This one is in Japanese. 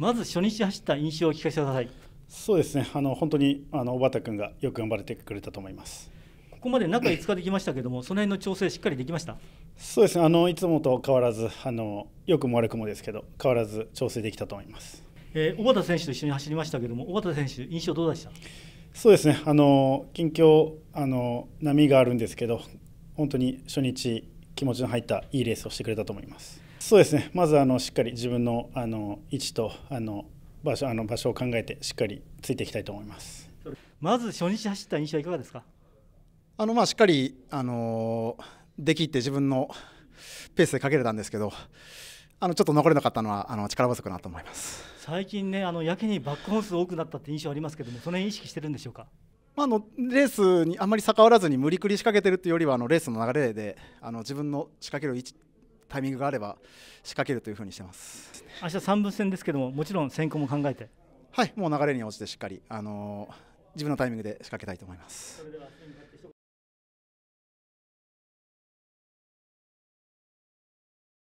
まず初日走った印象を聞かせてください。そうですね。あの本当にあの小畑君がよく頑張れてくれたと思います。ここまで中5日できましたけども、その辺の調整しっかりできました。そうですね。あのいつもと変わらず、あのよくも悪くもですけど、変わらず調整できたと思います。えー、小畑選手と一緒に走りましたけども、小畑選手印象どうでした？そうですね。あの近況あの波があるんですけど、本当に初日気持ちの入ったいいレースをしてくれたと思います。そうですねまずあのしっかり自分のあの位置とあの場所あの場所を考えてしっかりついていきたいと思いますまず初日走った印象はいかがですかあのまあしっかり、あのできて自分のペースでかけれたんですけどあのちょっと残れなかったのはあの力不足なと思います最近ねあのやけにバック本ス多くなったって印象ありますけどもその辺意識してるんでしょうかまあ、のレースにあまり逆らわずに無理くり仕掛けてるというよりはあのレースの流れであの自分の仕掛ける位置タイミングがあれば仕掛けるというふうにしてます明日3分戦ですけどももちろん先行も考えてはいもう流れに応じてしっかり、あのー、自分のタイミングで仕掛けたいと思います。